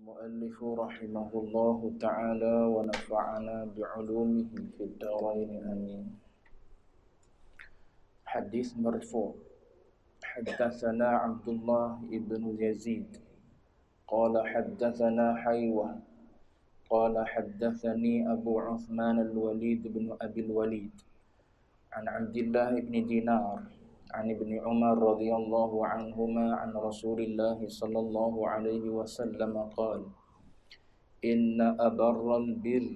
المؤلف رحمه الله تعالى ونفعنا بعلومه في الدارين امين حديث مرفوع حدثنا عبد الله بن يزيد قال حدثنا حيوه قال حدثني ابو عثمان الوليد بن ابي الوليد عن عبد الله بن دينار عن ابن عمر رضي الله عنهما عن رسول الله صلى الله عليه وسلم قال إن أبر البر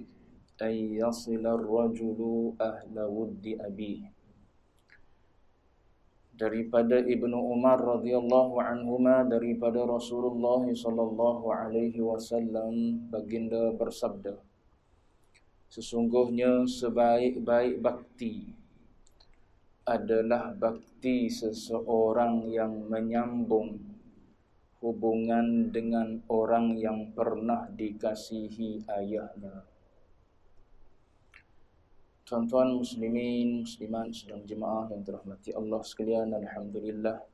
أن يصل الرجل أهل ود أبيه daripada Ibnu Umar radhiyallahu anhuma daripada Rasulullah sallallahu alaihi wasallam baginda bersabda sesungguhnya sebaik-baik bakti adalah bakti seseorang yang menyambung hubungan dengan orang yang pernah dikasihi ayahnya. Tuan-tuan muslimin, musliman sedang jemaah yang terahmati Allah sekalian, Alhamdulillah.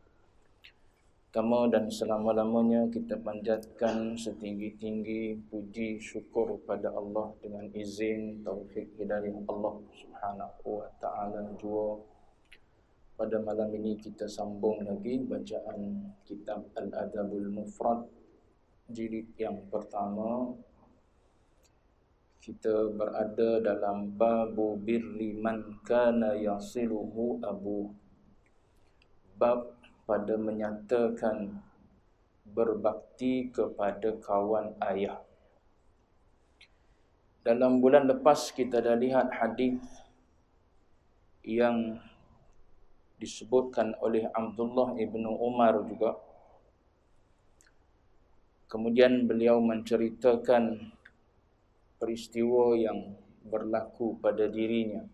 Pertama dan selama-lamanya kita panjatkan setinggi-tinggi puji syukur pada Allah dengan izin taufik hidayah Allah Subhanahu wa taala jua pada malam ini kita sambung lagi bacaan kitab Al-Adabul Mufrad jilid yang pertama kita berada dalam bab birri man kana yasiluhu abu bab pada menyatakan berbakti kepada kawan ayah dalam bulan lepas kita dah lihat hadis yang disebutkan oleh Abdullah ibnu Umar juga. Kemudian beliau menceritakan peristiwa yang berlaku pada dirinya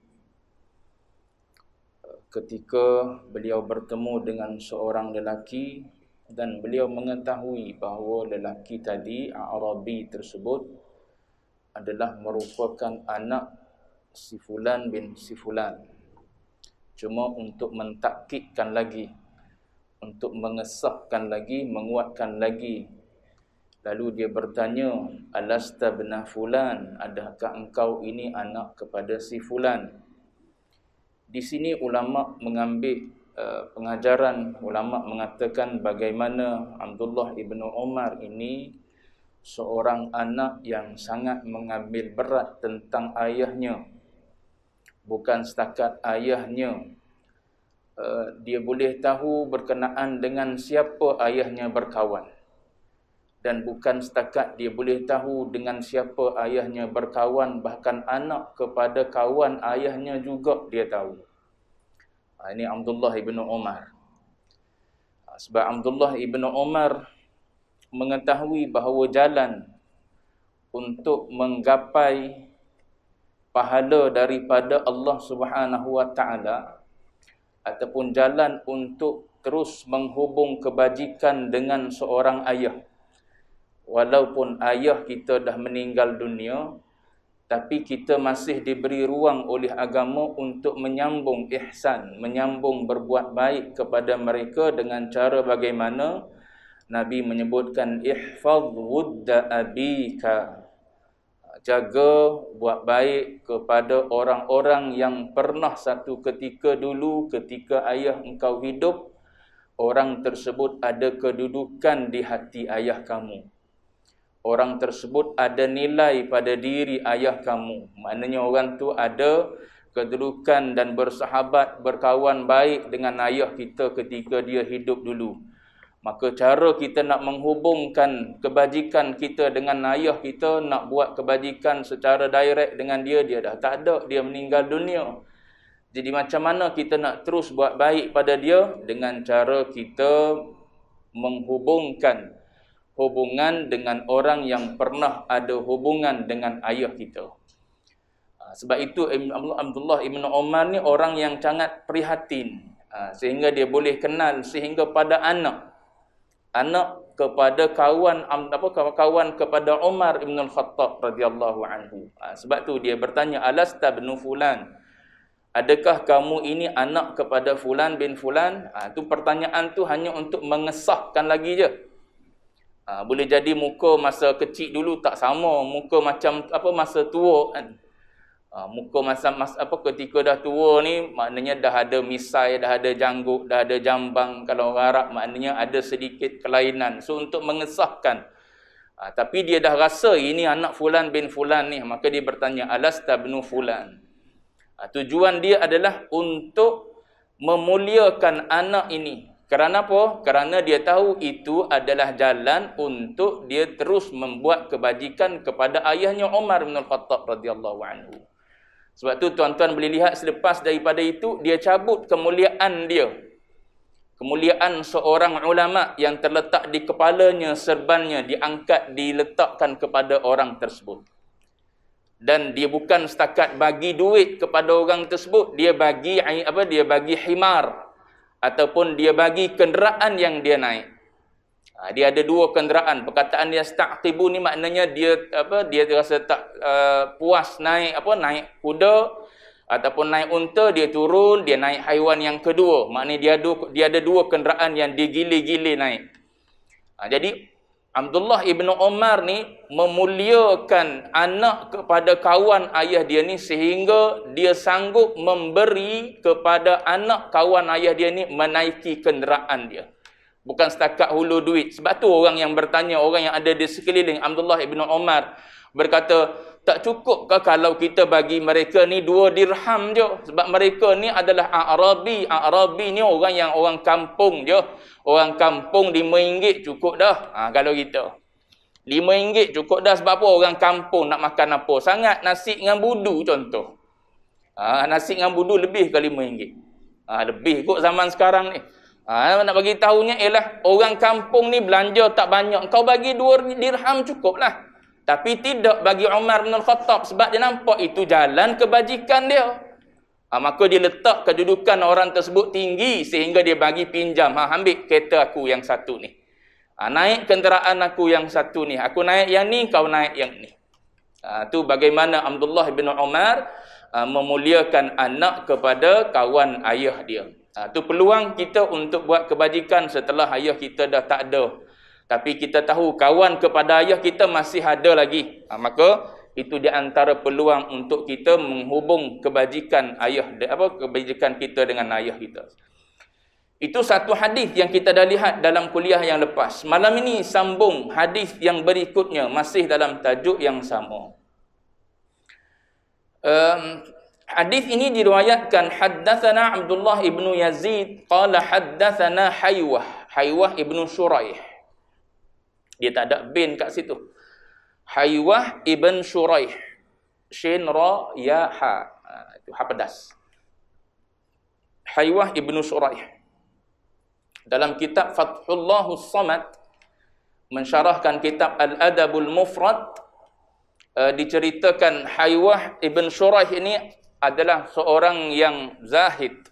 ketika beliau bertemu dengan seorang lelaki dan beliau mengetahui bahawa lelaki tadi Arabi tersebut adalah merupakan anak Sifulan bin Sifulan cuma untuk mentakkidkan lagi untuk mengesahkan lagi menguatkan lagi lalu dia bertanya alasta bina fulan adakah engkau ini anak kepada si fulan di sini ulama mengambil uh, pengajaran ulama mengatakan bagaimana Abdullah ibnu Omar ini seorang anak yang sangat mengambil berat tentang ayahnya bukan setakat ayahnya eh, dia boleh tahu berkenaan dengan siapa ayahnya berkawan dan bukan setakat dia boleh tahu dengan siapa ayahnya berkawan bahkan anak kepada kawan ayahnya juga dia tahu ah, ini Abdullah ibnu Umar ah, sebab Abdullah ibnu Umar mengetahui bahawa jalan untuk menggapai pahala daripada Allah Subhanahu Wa Taala ataupun jalan untuk terus menghubung kebajikan dengan seorang ayah. Walaupun ayah kita dah meninggal dunia, tapi kita masih diberi ruang oleh agama untuk menyambung ihsan, menyambung berbuat baik kepada mereka dengan cara bagaimana Nabi menyebutkan ihfaz wudda abika jaga buat baik kepada orang-orang yang pernah satu ketika dulu ketika ayah engkau hidup orang tersebut ada kedudukan di hati ayah kamu orang tersebut ada nilai pada diri ayah kamu maknanya orang tu ada kedudukan dan bersahabat berkawan baik dengan ayah kita ketika dia hidup dulu Maka cara kita nak menghubungkan kebajikan kita dengan ayah kita, nak buat kebajikan secara direct dengan dia, dia dah tak ada. Dia meninggal dunia. Jadi macam mana kita nak terus buat baik pada dia? Dengan cara kita menghubungkan hubungan dengan orang yang pernah ada hubungan dengan ayah kita. Ah, sebab itu Abdullah Ibn Omar ni orang yang sangat prihatin. Ah, sehingga dia boleh kenal, sehingga pada anak anak kepada kawan apa kawan kepada Umar bin Al-Khattab radhiyallahu anhu. Ha, sebab tu dia bertanya alasta bin fulan. Adakah kamu ini anak kepada fulan bin fulan? Ah ha, tu pertanyaan tu hanya untuk mengesahkan lagi je. Ha, boleh jadi muka masa kecil dulu tak sama, muka macam apa masa tua kan. Ha, muka masa mas apa ketika dah tua ni maknanya dah ada misai dah ada jangguk dah ada jambang kalau orang Arab maknanya ada sedikit kelainan so untuk mengesahkan ha, tapi dia dah rasa ini anak fulan bin fulan ni maka dia bertanya alasta bin fulan ha, tujuan dia adalah untuk memuliakan anak ini kerana apa kerana dia tahu itu adalah jalan untuk dia terus membuat kebajikan kepada ayahnya Umar bin Al-Khattab radhiyallahu anhu sebab tu tuan-tuan boleh lihat selepas daripada itu dia cabut kemuliaan dia. Kemuliaan seorang ulama yang terletak di kepalanya, serbannya diangkat diletakkan kepada orang tersebut. Dan dia bukan setakat bagi duit kepada orang tersebut, dia bagi apa dia bagi himar ataupun dia bagi kenderaan yang dia naik. Ha, dia ada dua kenderaan. Perkataan dia sta'tibu ni maknanya dia apa dia rasa tak uh, puas naik apa naik kuda ataupun naik unta dia turun dia naik haiwan yang kedua. Maknanya dia ada dia ada dua kenderaan yang digili-gili naik. Ha, jadi Abdullah Ibn Omar ni memuliakan anak kepada kawan ayah dia ni sehingga dia sanggup memberi kepada anak kawan ayah dia ni menaiki kenderaan dia. Bukan setakat hulu duit. Sebab tu orang yang bertanya, orang yang ada di sekeliling, Abdullah ibn Omar, berkata, tak cukup ke kalau kita bagi mereka ni dua dirham je? Sebab mereka ni adalah Arabi. Arabi ni orang yang orang kampung je. Orang kampung lima ringgit cukup dah. Ha, kalau kita. Lima ringgit cukup dah sebab apa orang kampung nak makan apa. Sangat nasi dengan budu contoh. Ha, nasi dengan budu lebih ke lima ringgit. Ha, lebih kot zaman sekarang ni. Ha, nak bagi tahunya ialah orang kampung ni belanja tak banyak. Kau bagi dua dirham cukuplah. Tapi tidak bagi Umar bin Khattab sebab dia nampak itu jalan kebajikan dia. Ha, maka dia letak kedudukan orang tersebut tinggi sehingga dia bagi pinjam. Ha, ambil kereta aku yang satu ni. Ha, naik kenderaan aku yang satu ni. Aku naik yang ni, kau naik yang ni. Itu ha, bagaimana Abdullah bin Umar ha, memuliakan anak kepada kawan ayah dia. Ha, peluang kita untuk buat kebajikan setelah ayah kita dah tak ada. Tapi kita tahu kawan kepada ayah kita masih ada lagi. Ha, maka itu di antara peluang untuk kita menghubung kebajikan ayah apa kebajikan kita dengan ayah kita. Itu satu hadis yang kita dah lihat dalam kuliah yang lepas. Malam ini sambung hadis yang berikutnya masih dalam tajuk yang sama. Um, Hadis ini diriwayatkan haddatsana Abdullah ibnu Yazid qala haddatsana Haywah Haywah ibnu Shuraih dia tak ada bin kat situ Haywah ibn Shuraih Shin ra ya ha, ha itu ha pedas Haywah ibnu Shuraih dalam kitab Fathullahus Samad mensyarahkan kitab Al Adabul Mufrad eh, diceritakan Haywah ibn Shuraih ini adalah seorang yang zahid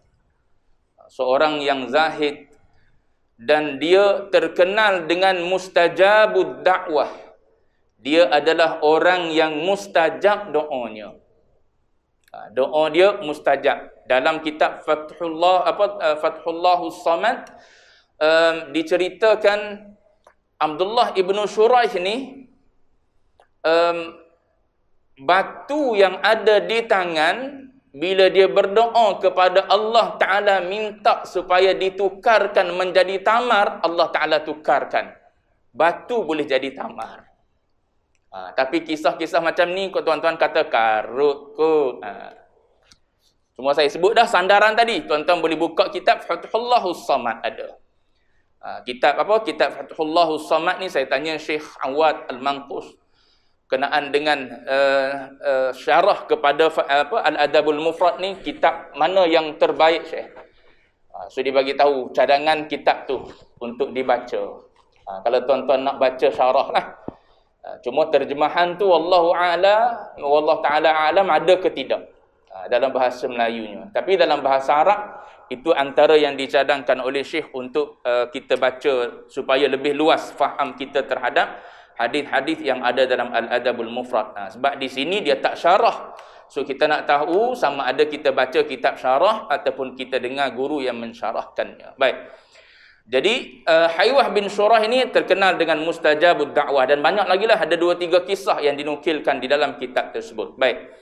seorang yang zahid dan dia terkenal dengan mustajabud dakwah dia adalah orang yang mustajab doanya ha, doa dia mustajab dalam kitab Fathullah apa eh, Fathullahus Samad um, diceritakan Abdullah Ibn Shuraih ni um, batu yang ada di tangan bila dia berdoa kepada Allah Ta'ala minta supaya ditukarkan menjadi tamar, Allah Ta'ala tukarkan. Batu boleh jadi tamar. Ha, tapi kisah-kisah macam ni, tuan-tuan kata karut kot. Ha. Semua saya sebut dah sandaran tadi. Tuan-tuan boleh buka kitab Fathullahus Samad ada. Ha, kitab apa? Kitab Fathullahus Samad ni saya tanya Syekh Awad Al-Mangkus kenaan dengan uh, uh, syarah kepada apa al-adabul mufrad ni kitab mana yang terbaik syekh ah, so dia bagi tahu cadangan kitab tu untuk dibaca ha, kalau tuan-tuan nak baca syarah lah ha, cuma terjemahan tu wallahu ala wallah taala alam ada ke tidak ha, dalam bahasa melayunya tapi dalam bahasa arab itu antara yang dicadangkan oleh syekh untuk uh, kita baca supaya lebih luas faham kita terhadap hadis-hadis yang ada dalam Al-Adabul Mufrad. Ha, sebab di sini dia tak syarah. So kita nak tahu sama ada kita baca kitab syarah ataupun kita dengar guru yang mensyarahkannya. Baik. Jadi uh, Haywah bin Surah ini terkenal dengan Mustajabud Da'wah dan banyak lagi lah ada dua tiga kisah yang dinukilkan di dalam kitab tersebut. Baik.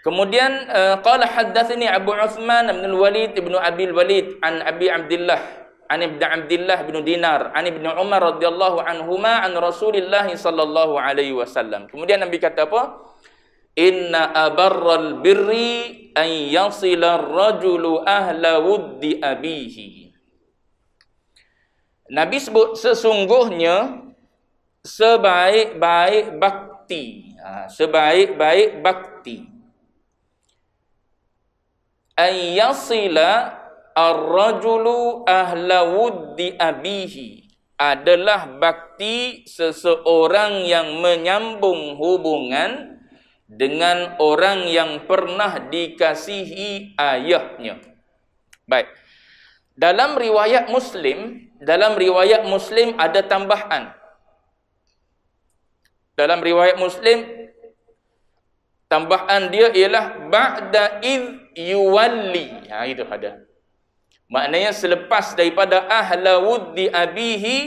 Kemudian eh, qala uh, haddatsani Abu Uthman bin Walid bin Abi Walid an Abi Abdullah an ibn Abdullah bin Dinar an ibn Umar radhiyallahu anhuma an Rasulillah sallallahu alaihi wasallam kemudian nabi kata apa inna abarral birri an yasila ar-rajulu ahla wuddi abihi nabi sebut sesungguhnya sebaik-baik bakti ha, sebaik-baik bakti an yasila Ar-rajulu ahlawuddi abihi adalah bakti seseorang yang menyambung hubungan dengan orang yang pernah dikasihi ayahnya. Baik. Dalam riwayat Muslim, dalam riwayat Muslim ada tambahan. Dalam riwayat Muslim tambahan dia ialah ba'da id yuwalli. Ha itu ada maknanya selepas daripada ahla wuddi abihi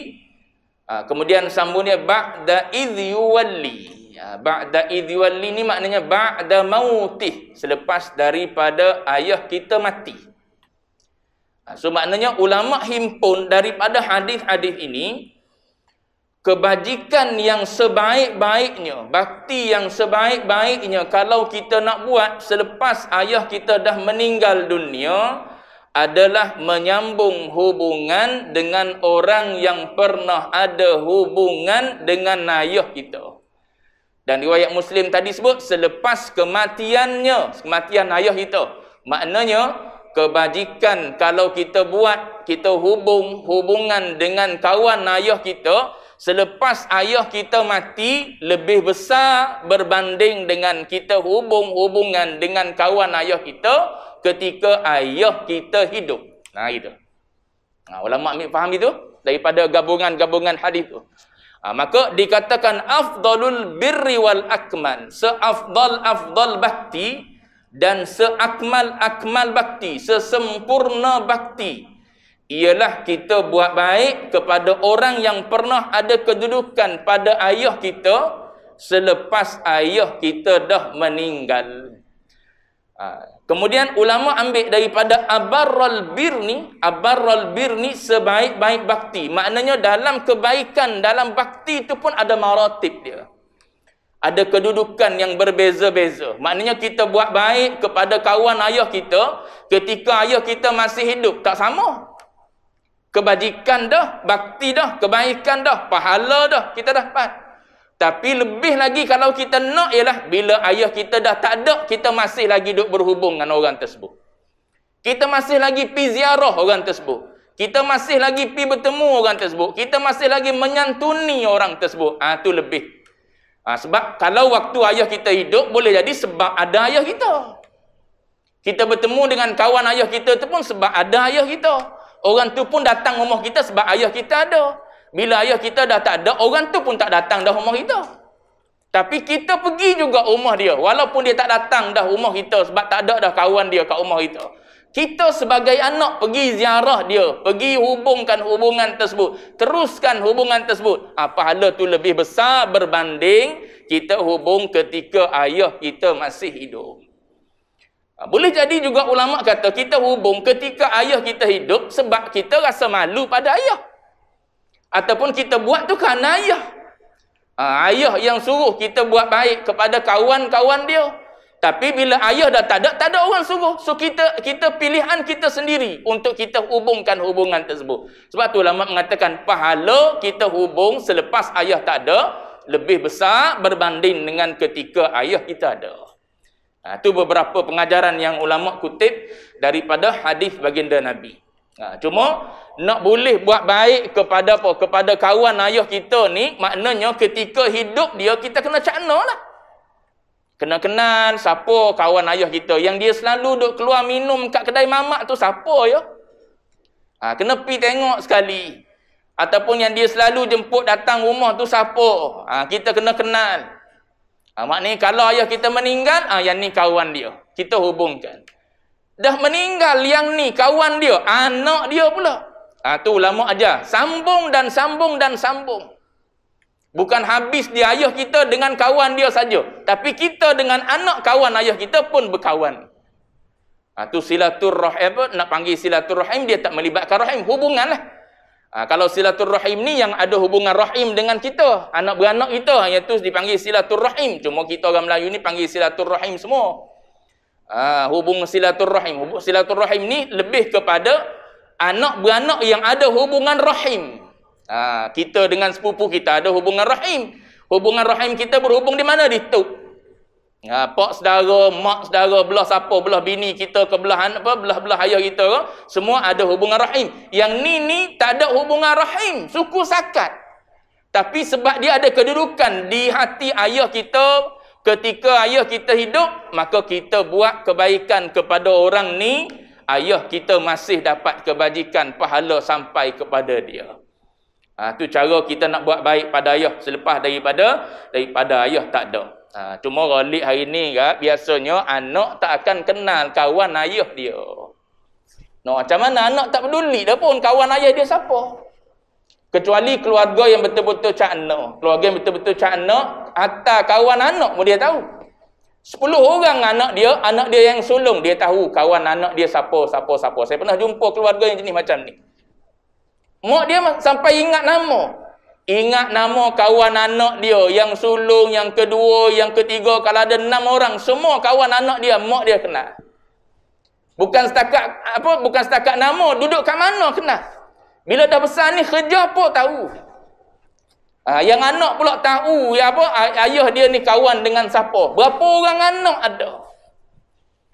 ah, kemudian sambungnya ba'da idh yuwalli ah, ba'da idh yuwalli ni maknanya ba'da mautih selepas daripada ayah kita mati ah, so maknanya ulama himpun daripada hadis-hadis ini kebajikan yang sebaik-baiknya bakti yang sebaik-baiknya kalau kita nak buat selepas ayah kita dah meninggal dunia adalah menyambung hubungan dengan orang yang pernah ada hubungan dengan ayah kita. Dan riwayat Muslim tadi sebut selepas kematiannya, kematian ayah kita. Maknanya kebajikan kalau kita buat, kita hubung hubungan dengan kawan ayah kita selepas ayah kita mati lebih besar berbanding dengan kita hubung hubungan dengan kawan ayah kita ketika ayah kita hidup. Nah gitu. Nah, ulama ambil faham itu daripada gabungan-gabungan hadis tu. Ha, maka dikatakan afdalul birri wal akman, seafdal afdal bakti dan seakmal akmal bakti, sesempurna bakti ialah kita buat baik kepada orang yang pernah ada kedudukan pada ayah kita selepas ayah kita dah meninggal. Ha, Kemudian ulama ambil daripada abarral birni, abarral birni sebaik-baik bakti. Maknanya dalam kebaikan, dalam bakti itu pun ada maratib dia. Ada kedudukan yang berbeza-beza. Maknanya kita buat baik kepada kawan ayah kita ketika ayah kita masih hidup. Tak sama. Kebajikan dah, bakti dah, kebaikan dah, pahala dah, kita dapat. Tapi lebih lagi kalau kita nak ialah bila ayah kita dah tak ada, kita masih lagi duduk berhubung dengan orang tersebut. Kita masih lagi pergi ziarah orang tersebut. Kita masih lagi pergi bertemu orang tersebut. Kita masih lagi menyantuni orang tersebut. Ah ha, tu lebih. Ha, sebab kalau waktu ayah kita hidup, boleh jadi sebab ada ayah kita. Kita bertemu dengan kawan ayah kita tu pun sebab ada ayah kita. Orang tu pun datang rumah kita sebab ayah kita ada. Bila ayah kita dah tak ada, orang tu pun tak datang dah rumah kita. Tapi kita pergi juga rumah dia. Walaupun dia tak datang dah rumah kita sebab tak ada dah kawan dia kat rumah kita. Kita sebagai anak pergi ziarah dia. Pergi hubungkan hubungan tersebut. Teruskan hubungan tersebut. Ha, pahala tu lebih besar berbanding kita hubung ketika ayah kita masih hidup. Ah, boleh jadi juga ulama kata kita hubung ketika ayah kita hidup sebab kita rasa malu pada ayah ataupun kita buat tu kerana ayah ah, ayah yang suruh kita buat baik kepada kawan-kawan dia tapi bila ayah dah tak ada tak ada orang suruh so kita kita pilihan kita sendiri untuk kita hubungkan hubungan tersebut sebab tu ulama mengatakan pahala kita hubung selepas ayah tak ada lebih besar berbanding dengan ketika ayah kita ada itu ah, ha, beberapa pengajaran yang ulama kutip daripada hadis baginda nabi Ha, cuma nak boleh buat baik kepada apa? Kepada kawan ayah kita ni, maknanya ketika hidup dia kita kena cakna lah. Kena kenal siapa kawan ayah kita yang dia selalu duk keluar minum kat kedai mamak tu siapa ya? Ha, kena pi tengok sekali. Ataupun yang dia selalu jemput datang rumah tu siapa? Ha, kita kena kenal. Ha, maknanya kalau ayah kita meninggal, ha, yang ni kawan dia. Kita hubungkan dah meninggal yang ni kawan dia anak dia pula ah tu lama aja sambung dan sambung dan sambung bukan habis di ayah kita dengan kawan dia saja tapi kita dengan anak kawan ayah kita pun berkawan ah tu silaturrahim nak panggil silaturrahim dia tak melibatkan rahim hubunganlah ah kalau silaturrahim ni yang ada hubungan rahim dengan kita anak beranak kita yang tu dipanggil silaturrahim cuma kita orang Melayu ni panggil silaturrahim semua Ha, hubung silaturrahim. Hubung silaturrahim ni lebih kepada anak beranak yang ada hubungan rahim. Ha, kita dengan sepupu kita ada hubungan rahim. Hubungan rahim kita berhubung di mana? Di tu. Ha, pak saudara, mak saudara, belah siapa, belah bini kita ke belah anak apa, belah-belah ayah kita ke, semua ada hubungan rahim. Yang ni ni tak ada hubungan rahim, suku sakat. Tapi sebab dia ada kedudukan di hati ayah kita, Ketika ayah kita hidup, maka kita buat kebaikan kepada orang ni, ayah kita masih dapat kebajikan pahala sampai kepada dia. Ha, tu cara kita nak buat baik pada ayah selepas daripada daripada ayah tak ada. Ha, cuma rolik hari ni kan, biasanya anak tak akan kenal kawan ayah dia. No, macam mana anak tak peduli dah pun kawan ayah dia siapa? Kecuali keluarga yang betul-betul cakna. Keluarga yang betul-betul cakna, hatta kawan anak pun dia tahu. Sepuluh orang anak dia, anak dia yang sulung, dia tahu kawan anak dia siapa, siapa, siapa. Saya pernah jumpa keluarga yang jenis macam ni. Mak dia sampai ingat nama. Ingat nama kawan anak dia yang sulung, yang kedua, yang ketiga. Kalau ada enam orang, semua kawan anak dia, mak dia kenal. Bukan setakat apa bukan setakat nama duduk kat mana kena. Bila dah besar ni kerja apa tahu. Ha, yang anak pula tahu ya apa ah, ayah dia ni kawan dengan siapa. Berapa orang anak ada?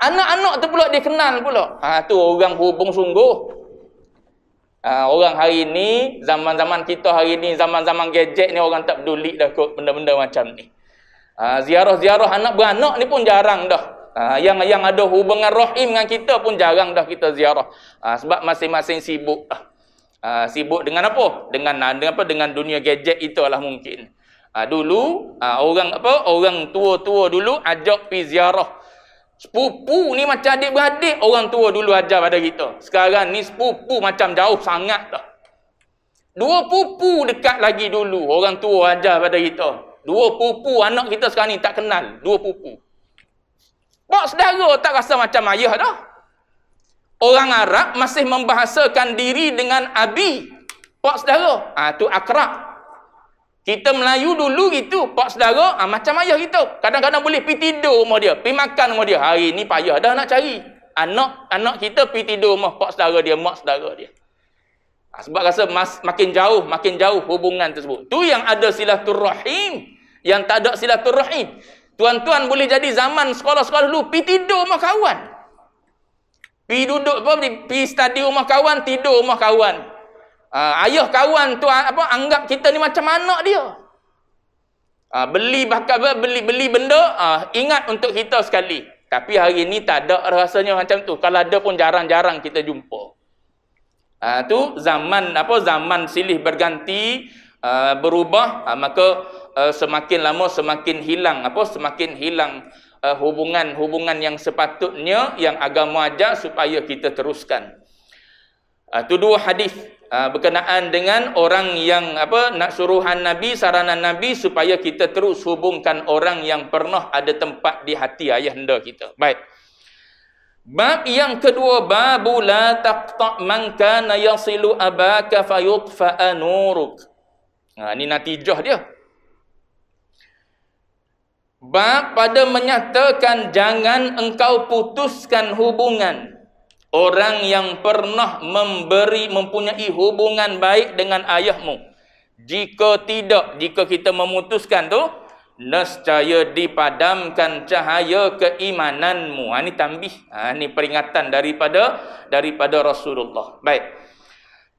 Anak-anak tu pula dia kenal pula. Ha tu orang hubung sungguh. Ha, orang hari ni, zaman-zaman kita hari ni, zaman-zaman gadget ni orang tak peduli dah kot benda-benda macam ni. Ha, ziarah-ziarah anak beranak ni pun jarang dah. Ha, yang yang ada hubungan rahim dengan kita pun jarang dah kita ziarah. Ha, sebab masing-masing sibuk. Ha. Uh, sibuk dengan apa? Dengan ah, dengan apa? Dengan dunia gadget lah mungkin. Uh, dulu uh, orang apa? Orang tua-tua dulu ajak pi ziarah. Sepupu ni macam adik-beradik orang tua dulu ajar pada kita. Sekarang ni sepupu macam jauh sangat lah. Dua pupu dekat lagi dulu orang tua ajar pada kita. Dua pupu anak kita sekarang ni tak kenal, dua pupu. Pak saudara tak rasa macam ayah dah orang Arab masih membahasakan diri dengan abi, pak saudara. Ha, ah, itu akrab. Kita Melayu dulu gitu, pak saudara, ha, macam ayah kita. Kadang-kadang boleh pergi tidur rumah dia, pi makan rumah dia. Hari ini payah dah nak cari. Anak anak kita pergi tidur rumah pak saudara dia, mak saudara dia. Ha, sebab rasa mas, makin jauh, makin jauh hubungan tersebut. Tu yang ada silaturrahim, yang tak ada silaturrahim. Tuan-tuan boleh jadi zaman sekolah-sekolah dulu, pergi tidur rumah kawan pi duduk apa pi stadium rumah kawan tidur rumah kawan uh, ayah kawan tu ah, apa anggap kita ni macam anak dia uh, beli bakal beli beli benda uh, ingat untuk kita sekali tapi hari ni tak ada rasanya macam tu kalau ada pun jarang-jarang kita jumpa uh, tu zaman apa zaman silih berganti uh, berubah uh, maka uh, semakin lama semakin hilang apa semakin hilang hubungan-hubungan eh, uh, yang sepatutnya yang agama ajar supaya kita teruskan. Uh, eh, itu dua hadis uh, berkenaan dengan orang yang apa nak suruhan nabi, saranan nabi supaya kita terus hubungkan orang yang pernah ada tempat di hati ayah ayahanda kita. Baik. Bab yang kedua babu la taqta man kana yasilu abaka fayutfa anuruk. Ha, ini natijah dia. Bab pada menyatakan jangan engkau putuskan hubungan orang yang pernah memberi mempunyai hubungan baik dengan ayahmu. Jika tidak, jika kita memutuskan tu, nescaya dipadamkan cahaya keimananmu. Ha, ini tambih. Ha, ini peringatan daripada daripada Rasulullah. Baik.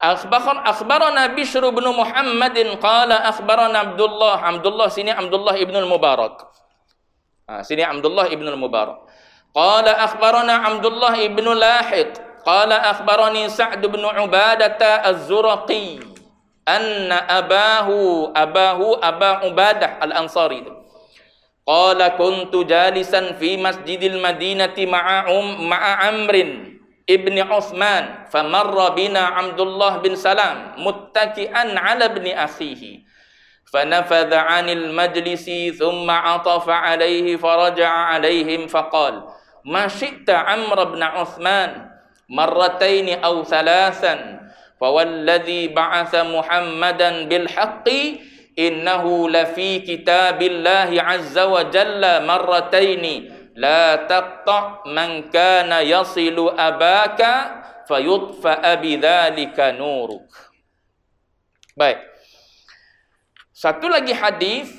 Akhbaran akhbaran Nabi Syurubnu Muhammadin qala akhbaran Abdullah. Abdullah sini Abdullah ibn al-Mubarak. Ha, sini Abdullah ibn al-Mubarak. Qala akhbarana Abdullah ibn al-Lahid. Qala akhbarani Sa'd ibn Ubadata al-Zuraqi. Anna abahu, abahu, abah Ubadah al-Ansari. Qala kuntu jalisan fi masjidil madinati ma'a um, ma Amrin ibn Uthman. Famarra bina Abdullah bin Salam. Muttaki'an ala bin asihi. فنفذ عن المجلس ثم عطف عليه فرجع عليهم فقال ما شئت عمرو بن عثمان مرتين أو ثلاثا فوالذي بعث محمدا بالحق إنه لفي كتاب الله عز وجل مرتين لا تقطع من كان يصل أباك فيطفأ بذلك نورك. Baik. Satu lagi hadis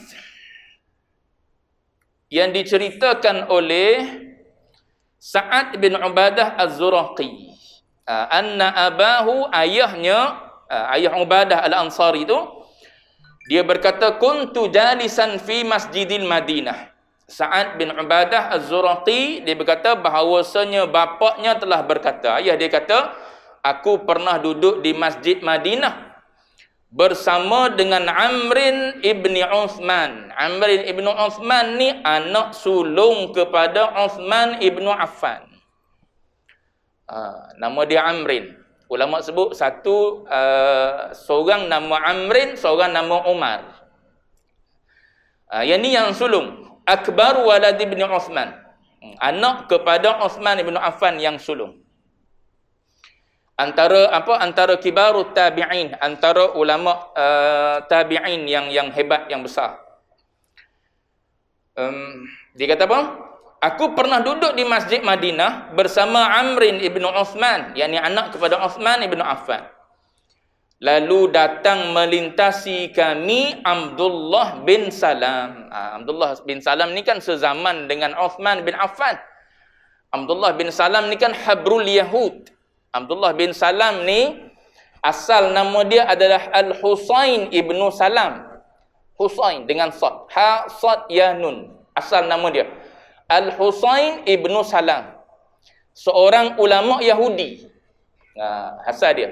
yang diceritakan oleh Sa'ad bin Ubadah Az-Zuraqi. Ah, anna abahu ayahnya, ah, ayah Ubadah Al-Ansari itu, dia berkata, Kuntu jalisan fi masjidil Madinah. Sa'ad bin Ubadah Az-Zuraqi, dia berkata bahawasanya bapaknya telah berkata, ayah dia kata, aku pernah duduk di masjid Madinah bersama dengan Amrin ibni Uthman. Amrin ibnu Uthman ni anak sulung kepada Uthman ibnu Affan. Ha, nama dia Amrin. Ulama sebut satu uh, seorang nama Amrin, seorang nama Umar. Ha, yang ni yang sulung. Akbar walad ibni Uthman. Hmm, anak kepada Uthman ibnu Affan yang sulung antara apa antara kibarut tabi'in antara ulama uh, tabi'in yang yang hebat yang besar um, dia kata apa aku pernah duduk di masjid Madinah bersama Amrin ibnu Uthman yakni anak kepada Uthman ibnu Affan lalu datang melintasi kami Abdullah bin Salam uh, Abdullah bin Salam ni kan sezaman dengan Uthman bin Affan Abdullah bin Salam ni kan Habrul Yahud Abdullah bin Salam ni asal nama dia adalah Al-Husain ibnu Salam. Husain dengan sad. Ha sad ya nun. Asal nama dia. Al-Husain ibnu Salam. Seorang ulama Yahudi. Nah, ha, asal dia.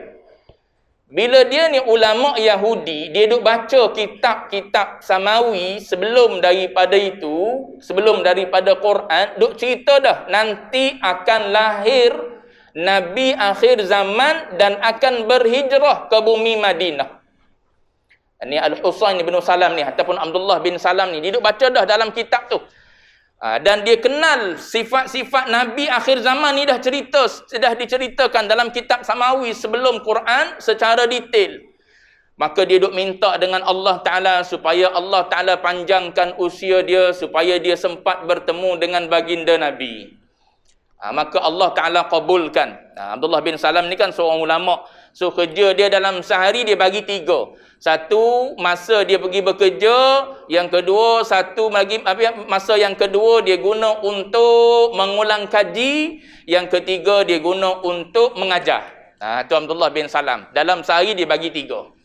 Bila dia ni ulama Yahudi, dia duk baca kitab-kitab Samawi sebelum daripada itu, sebelum daripada Quran, duk cerita dah nanti akan lahir Nabi akhir zaman dan akan berhijrah ke bumi Madinah. Ini Al-Husain bin Salam ni ataupun Abdullah bin Salam ni. Duduk baca dah dalam kitab tu. Ha, dan dia kenal sifat-sifat Nabi akhir zaman ni dah cerita, dah diceritakan dalam kitab Samawi sebelum Quran secara detail. Maka dia duduk minta dengan Allah Ta'ala supaya Allah Ta'ala panjangkan usia dia supaya dia sempat bertemu dengan baginda Nabi. Ha, maka Allah Ta'ala kabulkan. Ha, Abdullah bin Salam ni kan seorang ulama. So kerja dia dalam sehari dia bagi tiga. Satu masa dia pergi bekerja. Yang kedua satu lagi masa yang kedua dia guna untuk mengulang kaji. Yang ketiga dia guna untuk mengajar. Ha, tu Abdullah bin Salam. Dalam sehari dia bagi tiga.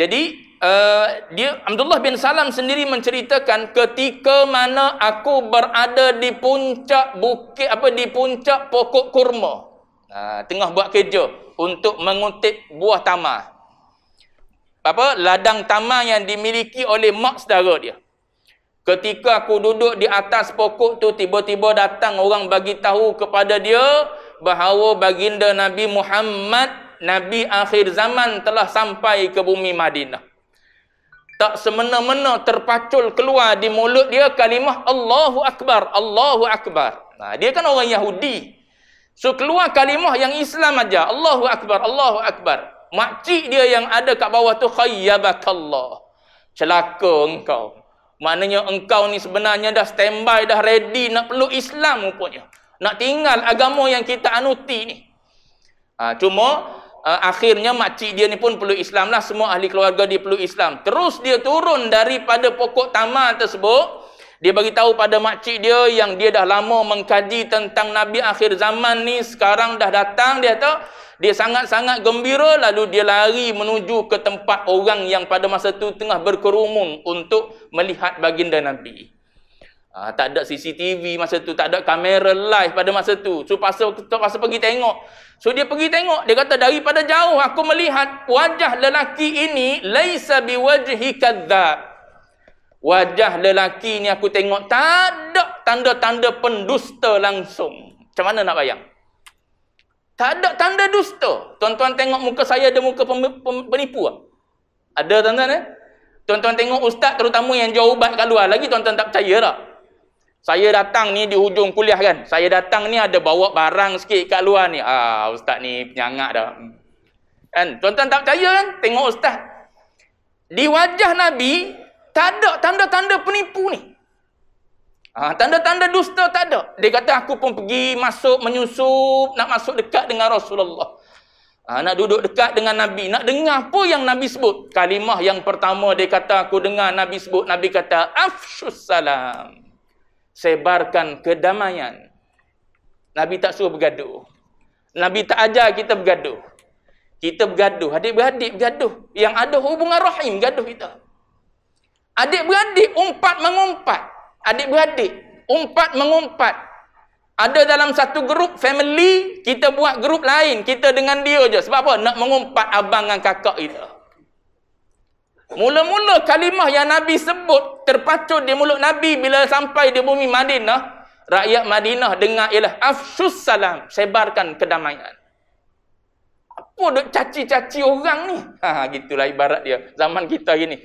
Jadi uh, dia Abdullah bin Salam sendiri menceritakan ketika mana aku berada di puncak bukit apa di puncak pokok kurma. Uh, tengah buat kerja untuk mengutip buah tamar. Apa ladang tamar yang dimiliki oleh mak saudara dia. Ketika aku duduk di atas pokok tu tiba-tiba datang orang bagi tahu kepada dia bahawa baginda Nabi Muhammad Nabi akhir zaman telah sampai ke bumi Madinah. Tak semena-mena terpacul keluar di mulut dia kalimah Allahu Akbar, Allahu Akbar. Nah, dia kan orang Yahudi. So keluar kalimah yang Islam aja, Allahu Akbar, Allahu Akbar. Makcik dia yang ada kat bawah tu khayyabakallah. Celaka engkau. Maknanya engkau ni sebenarnya dah standby, dah ready nak peluk Islam rupanya. Nak tinggal agama yang kita anuti ni. Ha, cuma uh, akhirnya makcik dia ni pun peluk Islam lah. Semua ahli keluarga dia peluk Islam. Terus dia turun daripada pokok tamar tersebut. Dia bagi tahu pada makcik dia yang dia dah lama mengkaji tentang Nabi akhir zaman ni. Sekarang dah datang dia tahu. Dia sangat-sangat gembira lalu dia lari menuju ke tempat orang yang pada masa tu tengah berkerumun untuk melihat baginda Nabi. Ha, tak ada CCTV masa tu, tak ada kamera live pada masa tu. So, pasal, pasal pergi tengok. So dia pergi tengok, dia kata daripada jauh aku melihat wajah lelaki ini laisa biwajhi kadzab. Wajah lelaki ni aku tengok tak ada tanda-tanda pendusta langsung. Macam mana nak bayang? Tak ada tanda dusta. Tuan-tuan tengok muka saya ada muka penipu ah. Ada tuan-tuan eh? Tuan-tuan tengok ustaz terutama yang jual ubat kat luar lagi tuan-tuan tak percaya dah. Saya datang ni di hujung kuliah kan. Saya datang ni ada bawa barang sikit kat luar ni. Ah, ustaz ni penyangak dah. Kan? Tuan-tuan tak percaya kan? Tengok ustaz. Di wajah Nabi, tak ada tanda-tanda penipu ni. Ha, tanda-tanda dusta tak ada. Dia kata, aku pun pergi masuk, menyusup, nak masuk dekat dengan Rasulullah. Ha, nak duduk dekat dengan Nabi. Nak dengar apa yang Nabi sebut. Kalimah yang pertama dia kata, aku dengar Nabi sebut. Nabi kata, Afshus Salam sebarkan kedamaian. Nabi tak suruh bergaduh. Nabi tak ajar kita bergaduh. Kita bergaduh, adik-beradik bergaduh. Yang ada hubungan rahim, gaduh kita. Adik-beradik umpat-mengumpat. Adik-beradik umpat-mengumpat. Ada dalam satu grup family, kita buat grup lain. Kita dengan dia je. Sebab apa? Nak mengumpat abang dan kakak kita. Mula-mula kalimah yang Nabi sebut terpacu di mulut Nabi bila sampai di bumi Madinah, rakyat Madinah dengar ialah afsus salam, sebarkan kedamaian. Apa duk caci-caci orang ni? Ha, gitulah ibarat dia zaman kita gini.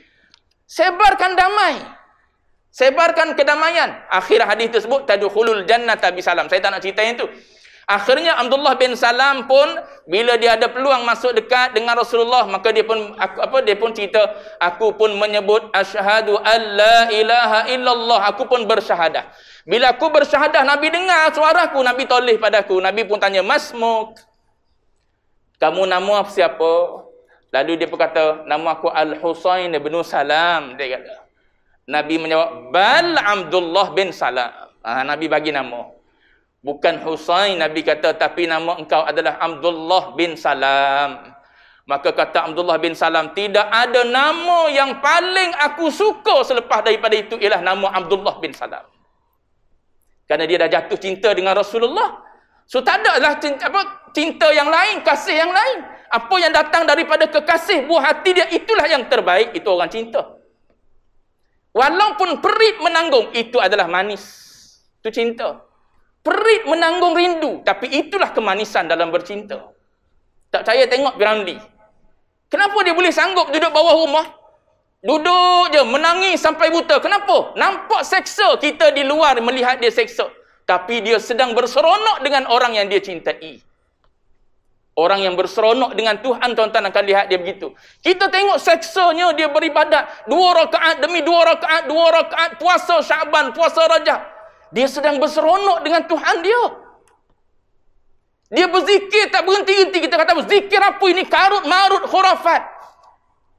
Sebarkan damai. Sebarkan kedamaian. Akhir hadis tersebut tadkhulul jannata bisalam. Saya tak nak cerita yang tu. Akhirnya Abdullah bin Salam pun bila dia ada peluang masuk dekat dengan Rasulullah maka dia pun aku, apa dia pun cerita aku pun menyebut asyhadu alla ilaha illallah aku pun bersyahadah. Bila aku bersyahadah Nabi dengar suaraku Nabi toleh padaku Nabi pun tanya masmuk kamu nama apa siapa? Lalu dia pun kata nama aku Al Husain bin Salam dia kata. Nabi menjawab bal Abdullah bin Salam. Ha, Nabi bagi nama bukan Husain Nabi kata tapi nama engkau adalah Abdullah bin Salam maka kata Abdullah bin Salam tidak ada nama yang paling aku suka selepas daripada itu ialah nama Abdullah bin Salam Karena dia dah jatuh cinta dengan Rasulullah so tak ada lah cinta, apa, cinta yang lain, kasih yang lain apa yang datang daripada kekasih buah hati dia itulah yang terbaik itu orang cinta walaupun perit menanggung itu adalah manis itu cinta perit menanggung rindu tapi itulah kemanisan dalam bercinta tak percaya tengok Ramli kenapa dia boleh sanggup duduk bawah rumah duduk je menangis sampai buta kenapa nampak seksa kita di luar melihat dia seksa tapi dia sedang berseronok dengan orang yang dia cintai Orang yang berseronok dengan Tuhan, tuan-tuan akan lihat dia begitu. Kita tengok seksanya dia beribadat. Dua rakaat demi dua rakaat, dua rakaat puasa syaban, puasa rajah. Dia sedang berseronok dengan Tuhan dia. Dia berzikir tak berhenti-henti. Kita kata, berzikir apa ini? Karut, marut, khurafat.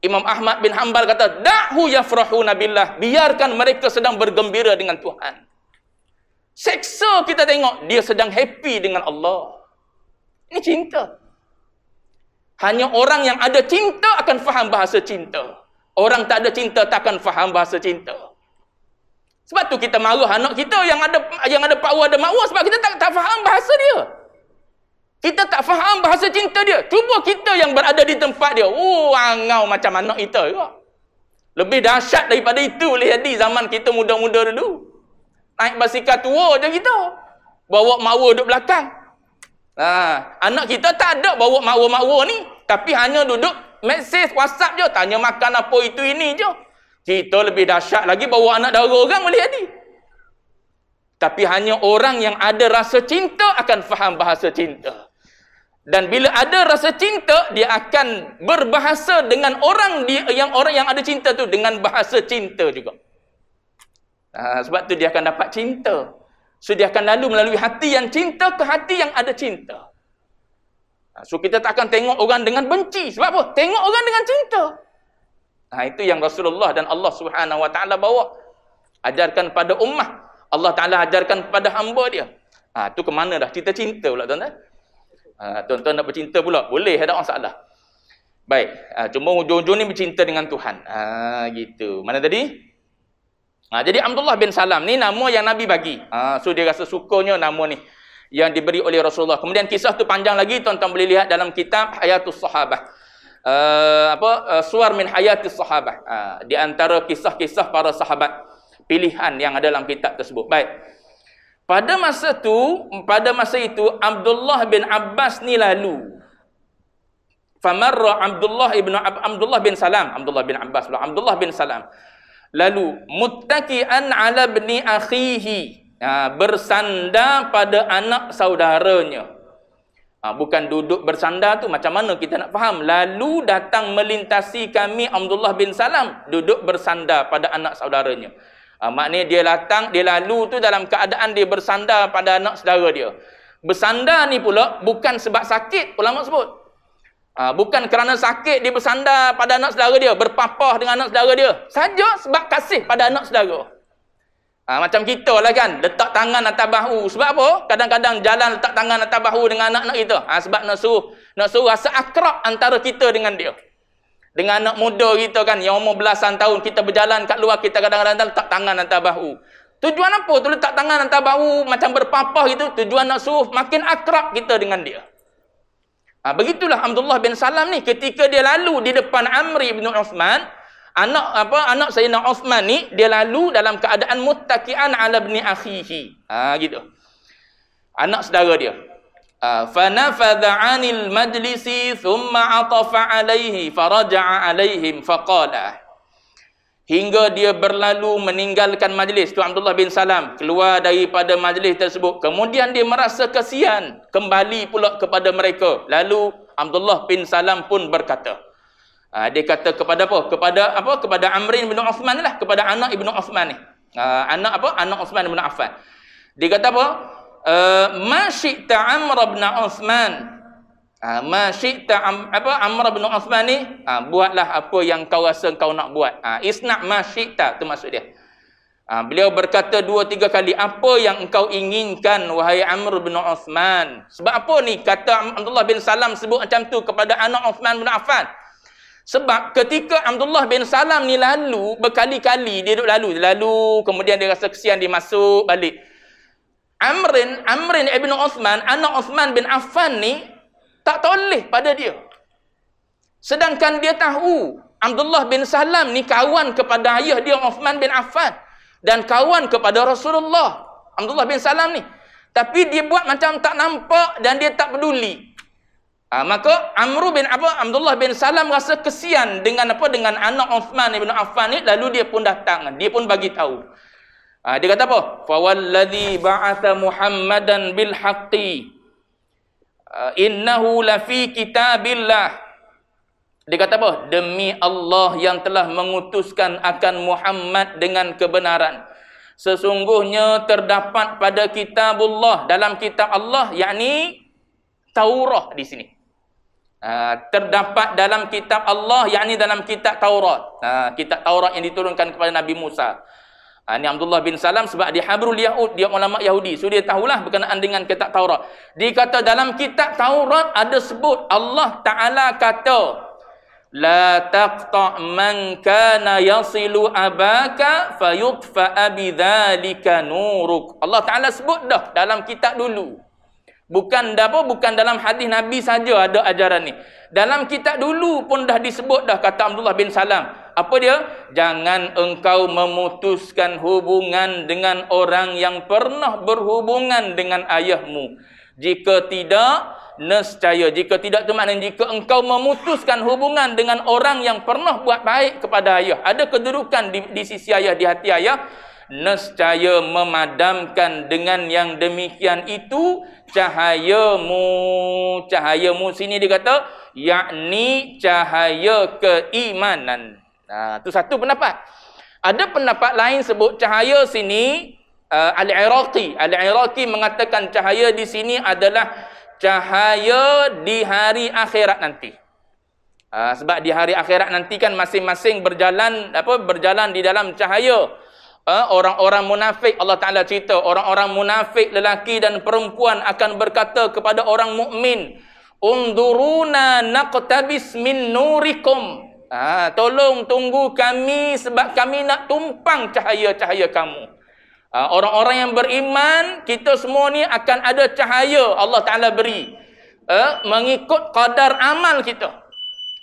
Imam Ahmad bin Hanbal kata, Da'hu yafrahu nabilah. Biarkan mereka sedang bergembira dengan Tuhan. Seksa kita tengok, dia sedang happy dengan Allah. Ini cinta. Hanya orang yang ada cinta akan faham bahasa cinta. Orang tak ada cinta takkan faham bahasa cinta. Sebab tu kita marah anak kita yang ada yang ada pakwa ada makwa sebab kita tak tak faham bahasa dia. Kita tak faham bahasa cinta dia. Cuba kita yang berada di tempat dia. Oh, angau macam anak kita juga. Lebih dahsyat daripada itu boleh jadi zaman kita muda-muda dulu. Naik basikal tua je kita. Bawa makwa duduk belakang. Ha, anak kita tak ada bawa makwa-makwa ni. Tapi hanya duduk message, WhatsApp je. Tanya makan apa itu ini je. Kita lebih dahsyat lagi bawa anak dara orang boleh jadi. Tapi hanya orang yang ada rasa cinta akan faham bahasa cinta. Dan bila ada rasa cinta, dia akan berbahasa dengan orang dia, yang orang yang ada cinta tu dengan bahasa cinta juga. Nah, ha, sebab tu dia akan dapat cinta. So dia akan lalu melalui hati yang cinta ke hati yang ada cinta. Nah, ha, so kita tak akan tengok orang dengan benci. Sebab apa? Tengok orang dengan cinta. Nah ha, itu yang Rasulullah dan Allah Subhanahu wa taala bawa ajarkan pada ummah. Allah taala ajarkan kepada hamba dia. Ha tu ke mana dah cinta-cinta pula tuan-tuan? Ha, tuan-tuan nak bercinta pula boleh ada orang salah. Baik, ha, cuma ujung-ujung ni bercinta dengan Tuhan. Ha gitu. Mana tadi? Ha, jadi Abdullah bin Salam ni nama yang Nabi bagi. Ha, so dia rasa sukanya nama ni yang diberi oleh Rasulullah. Kemudian kisah tu panjang lagi tuan-tuan boleh lihat dalam kitab Hayatus Sahabah uh, apa uh, suar min hayatis sahabah uh, di antara kisah-kisah para sahabat pilihan yang ada dalam kitab tersebut baik pada masa tu pada masa itu Abdullah bin Abbas ni lalu famarra Abdullah bin Ab Abdullah bin Salam Abdullah bin Abbas lah Abdullah bin Salam lalu muttaki'an ala bni akhihi ha, bersandar pada anak saudaranya Ha, bukan duduk bersandar tu macam mana kita nak faham. Lalu datang melintasi kami Abdullah bin Salam duduk bersandar pada anak saudaranya. Ha, maknanya dia datang, dia lalu tu dalam keadaan dia bersandar pada anak saudara dia. Bersandar ni pula bukan sebab sakit ulama sebut. Ha, bukan kerana sakit dia bersandar pada anak saudara dia, berpapah dengan anak saudara dia. Saja sebab kasih pada anak saudara. Ha, macam kita lah kan, letak tangan atas bahu. Sebab apa? Kadang-kadang jalan letak tangan atas bahu dengan anak-anak kita. Ha, sebab nak suruh, nak suruh rasa akrab antara kita dengan dia. Dengan anak muda kita kan, yang umur belasan tahun, kita berjalan kat luar, kita kadang-kadang letak tangan atas bahu. Tujuan apa tu letak tangan atas bahu macam berpapah gitu? Tujuan nak suruh makin akrab kita dengan dia. Ha, begitulah Abdullah bin Salam ni ketika dia lalu di depan Amri bin Osman anak apa anak Sayyidina Uthman ni dia lalu dalam keadaan muttaqian ala ibni akhihi. Ha gitu. Anak saudara dia. Ha, Fa nafadha 'anil majlisi thumma atafa 'alayhi faraja'a 'alayhim faqala Hingga dia berlalu meninggalkan majlis tu Abdullah bin Salam keluar daripada majlis tersebut kemudian dia merasa kesian kembali pula kepada mereka lalu Abdullah bin Salam pun berkata Ha, dia kata kepada apa? Kepada apa? Kepada Amrin bin Uthman lah. Kepada anak Ibn Uthman ni. Ha, anak apa? Anak Uthman bin Affan. Dia kata apa? E, ah, Masyikta Amr bin Uthman. Ha, Masyikta am, apa? Amr bin Uthman ni. Ha, buatlah apa yang kau rasa kau nak buat. Ha, Isna' Masyikta. Itu maksud dia. Ha, beliau berkata dua tiga kali. Apa yang kau inginkan wahai Amr bin Uthman. Sebab apa ni? Kata Abdullah bin Salam sebut macam tu kepada anak Uthman bin Affan. Sebab ketika Abdullah bin Salam ni lalu, berkali-kali dia duduk lalu, dia lalu, kemudian dia rasa kesian, dia masuk balik. Amrin, Amrin ibn Osman, anak Osman bin Affan ni, tak toleh pada dia. Sedangkan dia tahu, Abdullah bin Salam ni kawan kepada ayah dia, Osman bin Affan. Dan kawan kepada Rasulullah, Abdullah bin Salam ni. Tapi dia buat macam tak nampak dan dia tak peduli. Ha, maka Amru bin apa Abdullah bin Salam rasa kesian dengan apa dengan anak Uthman bin Affan ni lalu dia pun datang dia pun bagi tahu. Ha, dia kata apa? Fawalladhi ba'atha Muhammadan bil haqqi. Ah, innahu lafi kitabillah. Dia kata apa? Demi Allah yang telah mengutuskan akan Muhammad dengan kebenaran. Sesungguhnya terdapat pada kitabullah dalam kitab Allah yakni Taurah di sini. Ah, terdapat dalam kitab Allah yakni dalam kitab Taurat. Ha, kitab Taurat yang diturunkan kepada Nabi Musa. Ha, ah, ini Abdullah bin Salam sebab dia Habrul Yahud, dia ulama Yahudi. So dia tahulah berkenaan dengan kitab Taurat. Dikata dalam kitab Taurat ada sebut Allah Taala kata la taqta man kana yasilu abaka fayutfa bidzalika nuruk. Allah Taala sebut dah dalam kitab dulu. Bukan apa bukan dalam hadis Nabi saja ada ajaran ni. Dalam kitab dulu pun dah disebut dah kata Abdullah bin Salam. Apa dia? Jangan engkau memutuskan hubungan dengan orang yang pernah berhubungan dengan ayahmu. Jika tidak nescaya. Jika tidak tu maknanya jika engkau memutuskan hubungan dengan orang yang pernah buat baik kepada ayah, ada kedudukan di, di sisi ayah, di hati ayah, nescaya memadamkan dengan yang demikian itu cahayamu cahayamu sini dia kata yakni cahaya keimanan nah ha, tu satu pendapat ada pendapat lain sebut cahaya sini uh, al-iraqi al-iraqi mengatakan cahaya di sini adalah cahaya di hari akhirat nanti Uh, sebab di hari akhirat nanti kan masing-masing berjalan apa berjalan di dalam cahaya. Ha? orang-orang munafik Allah Taala cerita orang-orang munafik lelaki dan perempuan akan berkata kepada orang mukmin unduruna naqtabis min nurikum ha, tolong tunggu kami sebab kami nak tumpang cahaya-cahaya kamu ha, orang-orang yang beriman kita semua ni akan ada cahaya Allah Taala beri ha, mengikut kadar amal kita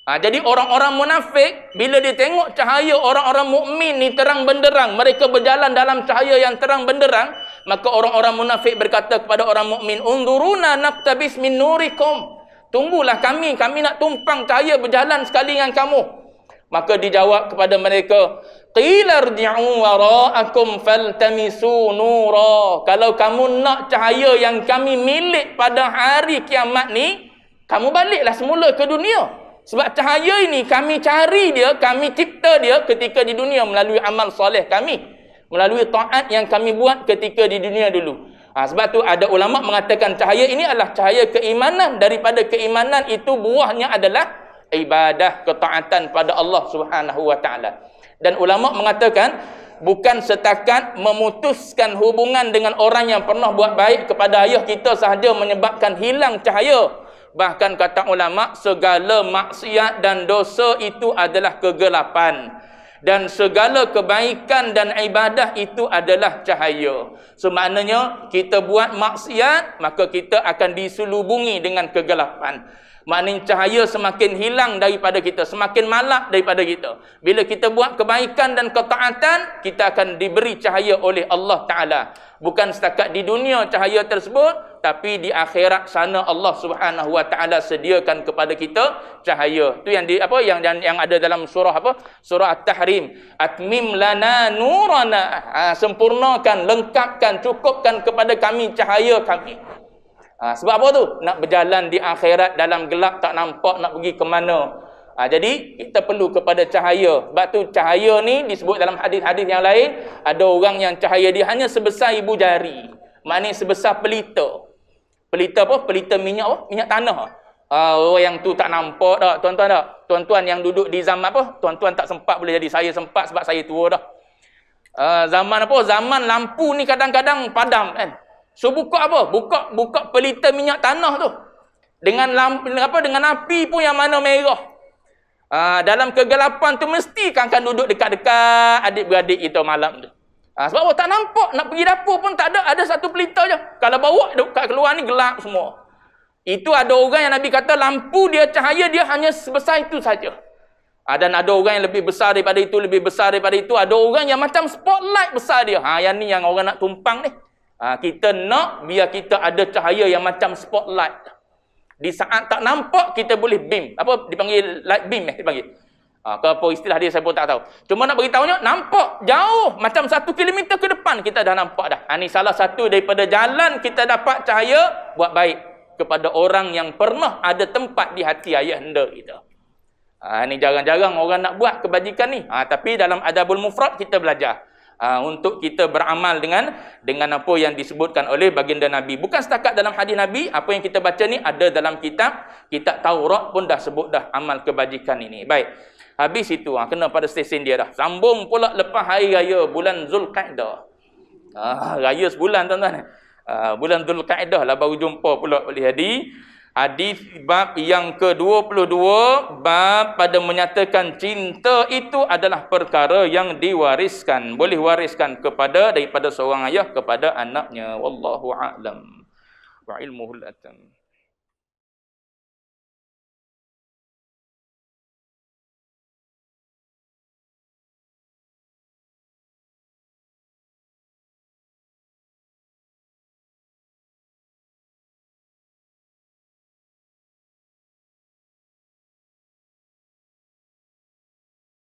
Ha, jadi orang-orang munafik bila dia tengok cahaya orang-orang mukmin ni terang benderang, mereka berjalan dalam cahaya yang terang benderang, maka orang-orang munafik berkata kepada orang mukmin, "Unduruna naqtabis min nurikum." Tunggulah kami, kami nak tumpang cahaya berjalan sekali dengan kamu. Maka dijawab kepada mereka, "Qila irji'u wara'akum faltamisu nura." Kalau kamu nak cahaya yang kami milik pada hari kiamat ni, kamu baliklah semula ke dunia. Sebab cahaya ini kami cari dia, kami cipta dia ketika di dunia melalui amal soleh kami. Melalui taat yang kami buat ketika di dunia dulu. Ha, sebab tu ada ulama mengatakan cahaya ini adalah cahaya keimanan. Daripada keimanan itu buahnya adalah ibadah ketaatan pada Allah Subhanahu wa taala. Dan ulama mengatakan bukan setakat memutuskan hubungan dengan orang yang pernah buat baik kepada ayah kita sahaja menyebabkan hilang cahaya Bahkan kata ulama segala maksiat dan dosa itu adalah kegelapan dan segala kebaikan dan ibadah itu adalah cahaya. Semaknanya kita buat maksiat maka kita akan diselubungi dengan kegelapan. Maknanya cahaya semakin hilang daripada kita, semakin malap daripada kita. Bila kita buat kebaikan dan ketaatan, kita akan diberi cahaya oleh Allah Taala. Bukan setakat di dunia cahaya tersebut, tapi di akhirat sana Allah Subhanahu wa taala sediakan kepada kita cahaya. Tu yang di apa yang yang, yang ada dalam surah apa? Surah At-Tahrim. Atmim lana nurana. Ha, sempurnakan, lengkapkan, cukupkan kepada kami cahaya kami. Ha, sebab apa tu? Nak berjalan di akhirat dalam gelap tak nampak nak pergi ke mana. Ha, jadi kita perlu kepada cahaya. Sebab tu cahaya ni disebut dalam hadis-hadis yang lain, ada orang yang cahaya dia hanya sebesar ibu jari. Maknanya sebesar pelita pelita apa pelita minyak apa minyak tanah ah uh, yang tu tak nampak dah tuan-tuan dah tuan-tuan yang duduk di zaman apa tuan-tuan tak sempat boleh jadi saya sempat sebab saya tua dah uh, zaman apa zaman lampu ni kadang-kadang padam kan so buka apa buka buka pelita minyak tanah tu dengan lampu apa dengan api pun yang mana merah uh, dalam kegelapan tu mesti kan akan duduk dekat-dekat adik-beradik kita malam tu Ha, sebab apa? Tak nampak. Nak pergi dapur pun tak ada. Ada satu pelita je. Kalau bawa kat keluar ni gelap semua. Itu ada orang yang Nabi kata lampu dia cahaya dia hanya sebesar itu saja. Ha, dan ada orang yang lebih besar daripada itu, lebih besar daripada itu. Ada orang yang macam spotlight besar dia. Ha, yang ni yang orang nak tumpang ni. Ha, kita nak biar kita ada cahaya yang macam spotlight. Di saat tak nampak, kita boleh beam. Apa dipanggil light beam eh? Dipanggil. Ha, ah, ke apa istilah dia saya pun tak tahu. Cuma nak beritahunya, nampak jauh. Macam satu kilometer ke depan kita dah nampak dah. Ini ah, salah satu daripada jalan kita dapat cahaya buat baik. Kepada orang yang pernah ada tempat di hati ayah anda kita. Ha, ah, ini jarang-jarang orang nak buat kebajikan ni. Ha, tapi dalam Adabul Mufrad kita belajar. Ha, untuk kita beramal dengan dengan apa yang disebutkan oleh baginda Nabi. Bukan setakat dalam hadis Nabi, apa yang kita baca ni ada dalam kitab. Kitab Taurat pun dah sebut dah amal kebajikan ini. Baik. Habis itu ha, kena pada stesen dia dah. Sambung pula lepas hari raya bulan Zulkaidah. Ah ha, raya sebulan tuan-tuan. ha, bulan Zulkaidah lah baru jumpa pula oleh Hadi. Hadis bab yang ke-22 bab pada menyatakan cinta itu adalah perkara yang diwariskan boleh wariskan kepada daripada seorang ayah kepada anaknya wallahu aalam wa ilmuhul atam